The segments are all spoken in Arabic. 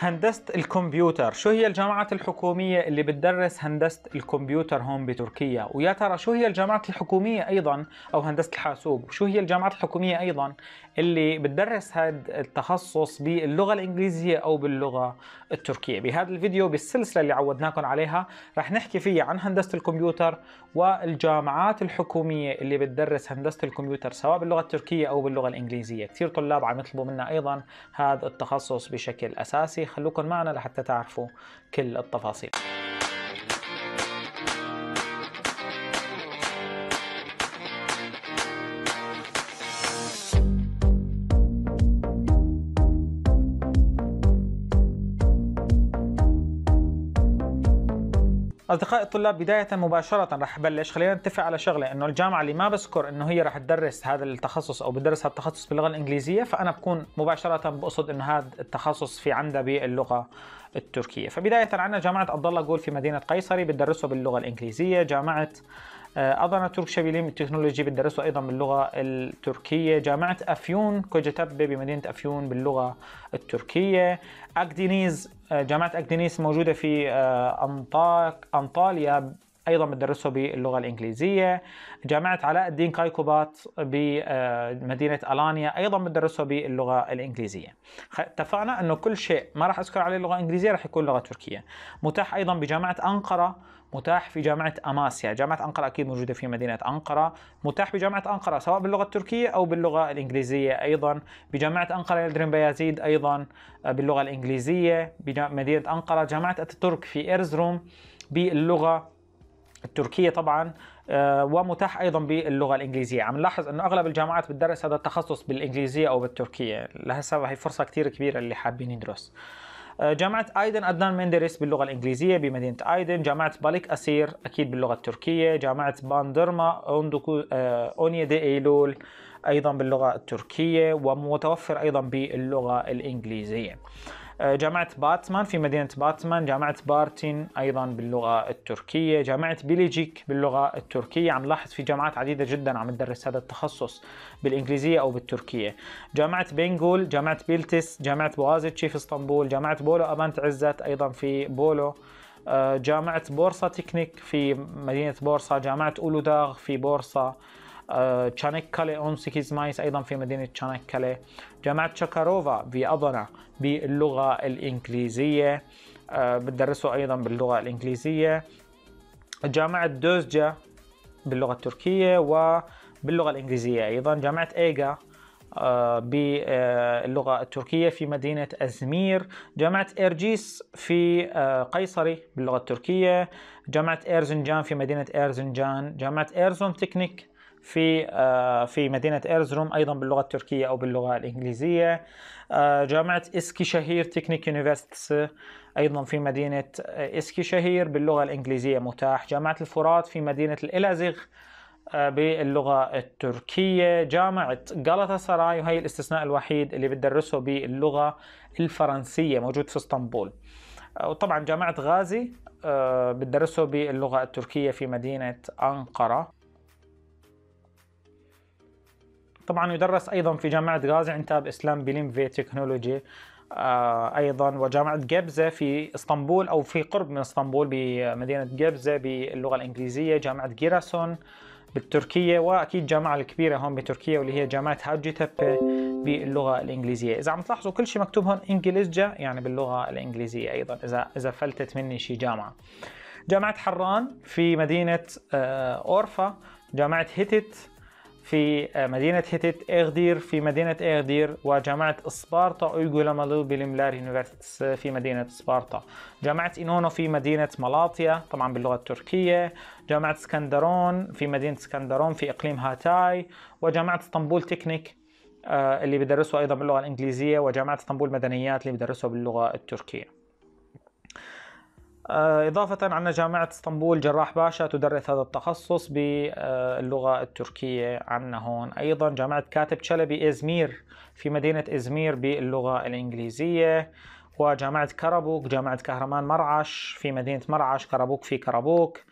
هندسة الكمبيوتر شو هي الجامعات الحكومية اللي بتدرس هندسة الكمبيوتر هون بتركيا ويا ترى شو هي الجامعات الحكومية أيضا أو هندسة الحاسوب شو هي الجامعات الحكومية أيضا اللي بتدرس هذا التخصص باللغة الإنجليزية أو باللغة التركية بهذا الفيديو بالسلسلة اللي عودناكم عليها رح نحكي فيها عن هندسة الكمبيوتر والجامعات الحكومية اللي بتدرس هندسة الكمبيوتر سواء باللغة التركية أو باللغة الإنجليزية كثير طلاب عم يطلبوا منا أيضا هذا التخصص بشكل أساسي خلوكم معنا لحتى تعرفوا كل التفاصيل اصدقائي الطلاب بدايه مباشره رح بلش خلينا نتفق على شغله انه الجامعه اللي ما بذكر انه هي رح تدرس هذا التخصص او بتدرس هذا التخصص باللغه الانجليزيه فانا بكون مباشره بقصد انه هذا التخصص في عندها باللغه التركيه فبدايه عندنا جامعه عبد الله جول في مدينه قيصري بتدرسه باللغه الانجليزيه جامعه آه، أظن ترك شبيليم التكنولوجي بيدرسوا أيضا باللغة التركية جامعة أفيون كوجتبة بمدينة أفيون باللغة التركية أكدينيز آه، جامعة أكدينيز موجودة في آه، أنطاك أنطاليا ايضا بتدرسه باللغه الانجليزيه جامعه علاء الدين كايكوبات بمدينه الانيا ايضا بتدرسه باللغه الانجليزيه اتفقنا انه كل شيء ما راح اذكر عليه اللغه الانجليزيه راح يكون لغه تركيه متاح ايضا بجامعه انقره متاح في جامعة أماسيا جامعة أنقرة أكيد موجودة في مدينة أنقرة متاح بجامعة أنقرة سواء باللغة التركية أو باللغة الإنجليزية أيضا بجامعة أنقرة يلدرين بيازيد أيضا آه، باللغة الإنجليزية بمدينة أنقرة جامعة أتاتورك في إرزروم باللغة التركية طبعا آه، ومتاح ايضا باللغه الانجليزيه عم نلاحظ انه اغلب الجامعات بتدرس هذا التخصص بالانجليزيه او بالتركيه لهالسبب هي فرصه كثير كبيره اللي حابين يدرس آه، جامعة ايدن ادنان مندرس باللغة الانجليزية بمدينة ايدن، جامعة باليك اسير اكيد باللغة التركية، جامعة باندرما اوندوكو آه، اونيا دي ايلول ايضا باللغة التركية ومتوفر ايضا باللغة الانجليزية. آه، جامعة باتمان في مدينة باتمان جامعة بارتين أيضا باللغة التركية جامعة بيليجيك باللغة التركية عم نلاحظ في جامعات عديدة جدا عم تدرس هذا التخصص بالإنجليزية أو بالتركية جامعة بينغول جامعة بيلتس جامعة بوازيتشي في اسطنبول جامعة بولو أبانت عزت أيضا في بولو آه، جامعة بورصة تكنيك في مدينة بورصة جامعة أولوداغ في بورصة تشانيكالي اون 6 مايس ايضا في مدينه تشانيكالي جامعه تشاكاروفا في اضنا باللغه الانجليزيه بتدرسوا ايضا باللغه الانجليزيه جامعه دوزجا باللغه التركيه وباللغه الانجليزيه ايضا جامعه ايجا باللغة التركية في مدينة أزمير جامعة إرجيس في قيصري باللغة التركية جامعة إيرزنجان في مدينة إيرزنجان جامعة إيرزون تكنيك في آه، في مدينه ايرزروم ايضا باللغه التركيه او باللغه الانجليزيه آه، جامعه اسكي شهير تكنيك يونيفرسيتس آه، ايضا في مدينه اسكي شهير باللغه الانجليزيه متاح جامعه الفرات في مدينه الالازغ باللغة التركية جامعة غلطة سراي وهي الاستثناء الوحيد اللي بتدرسه باللغة الفرنسية موجود في اسطنبول وطبعا جامعة غازي بتدرسه باللغة التركية في مدينة أنقرة طبعا يدرس أيضا في جامعة غازي عنتاب إسلام بليمفي تكنولوجي آه، ايضا وجامعه جبزه في اسطنبول او في قرب من اسطنبول بمدينه جبزه باللغه الانجليزيه جامعه جيراسون بالتركيه واكيد الجامعه الكبيره هون بتركيا واللي هي جامعه هاجي تبه باللغه الانجليزيه اذا عم تلاحظوا كل شيء مكتوب هون انجليزجا يعني باللغه الانجليزيه ايضا اذا اذا فلتت مني شيء جامعه جامعه حران في مدينه آه، اورفا جامعه هيتت في آه، مدينة هيتيت إغدير في مدينة إغدير وجامعة سبارتا أويغولامالو بالملار يونيفرسيتس آه، في مدينة سبارتا جامعة إنونو في مدينة مالاطيا طبعا باللغة التركية جامعة اسكندرون في مدينة اسكندرون في إقليم هاتاي وجامعة اسطنبول تكنيك آه، اللي بدرسوا أيضا باللغة الإنجليزية وجامعة اسطنبول مدنيات اللي بدرسوا باللغة التركية آه، إضافة عن جامعة اسطنبول جراح باشا تدرس هذا التخصص باللغة التركية عنا هون أيضا جامعة كاتب شلبي إزمير في مدينة إزمير باللغة الإنجليزية وجامعة كربوك جامعة كهرمان مرعش في مدينة مرعش كربوك في كربوك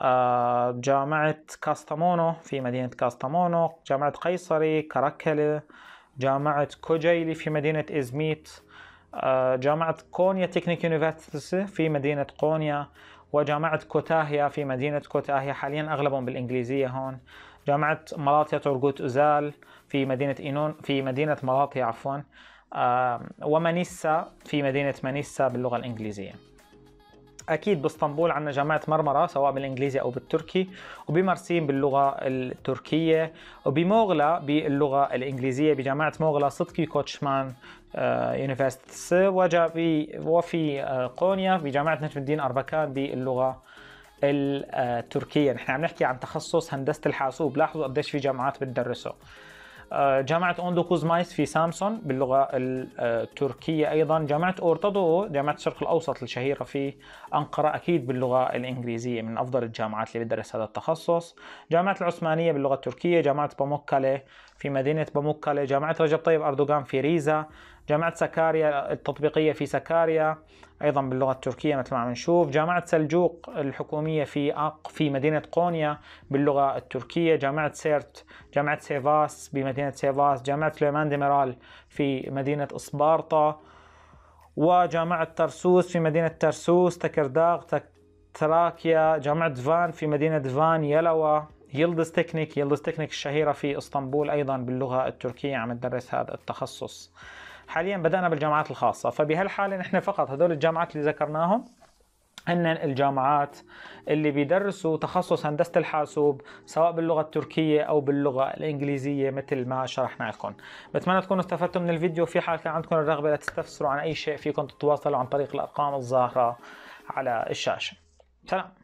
آه، جامعة كاستامونو في مدينة كاستامونو جامعة قيصري كركلة جامعة كوجيلي في مدينة إزميت آه، جامعة كونيا تكنيك يونيفرسيتي في مدينة كونيا وجامعة كوتاهيا في مدينة كوتاهيا حاليا أغلبهم بالإنجليزية هون جامعة ملاطيا تورغوت أوزال في مدينة إينون في مدينة ملاطيا عفوا آه، ومانيسا في مدينة مانيسا باللغة الإنجليزية اكيد باسطنبول عندنا جامعه مرمره سواء بالانجليزي او بالتركي وبمرسين باللغه التركيه وبموغلا باللغه الانجليزيه بجامعه موغلا صدقي كوتشمان آه، يونيفرسيتس وفي آه، قونيا بجامعه نجم الدين اربكان باللغه التركيه نحن عم نحكي عن تخصص هندسه الحاسوب لاحظوا قديش في جامعات بتدرسه آه، جامعة أوندوكوز مايس في سامسون باللغة التركية أيضا جامعة أورتادو جامعة الشرق الأوسط الشهيرة في أنقرة أكيد باللغة الإنجليزية من أفضل الجامعات اللي بتدرس هذا التخصص جامعة العثمانية باللغة التركية جامعة باموكالي في مدينة باموكالي جامعة رجب طيب أردوغان في ريزا جامعة سكاريا التطبيقية في سكاريا أيضا باللغة التركية مثل ما عم نشوف جامعة سلجوق الحكومية في أق في مدينة قونيا باللغة التركية جامعة سيرت جامعة سيفاس بمدينة سيفاس جامعة سليمان ديميرال في مدينة إسبارطة وجامعة ترسوس في مدينة ترسوس تكرداغ تراكيا جامعة فان في مدينة فان يلوى يلدز تكنيك يلدز تكنيك الشهيرة في اسطنبول أيضا باللغة التركية عم تدرس هذا التخصص حاليا بدأنا بالجامعات الخاصة فبهالحالة نحن فقط هدول الجامعات اللي ذكرناهم هن الجامعات اللي بيدرسوا تخصص هندسة الحاسوب سواء باللغة التركية أو باللغة الإنجليزية مثل ما شرحنا لكم بتمنى تكونوا استفدتوا من الفيديو في حال كان عندكم الرغبة لتستفسروا عن أي شيء فيكم تتواصلوا عن طريق الأرقام الظاهرة على الشاشة سلام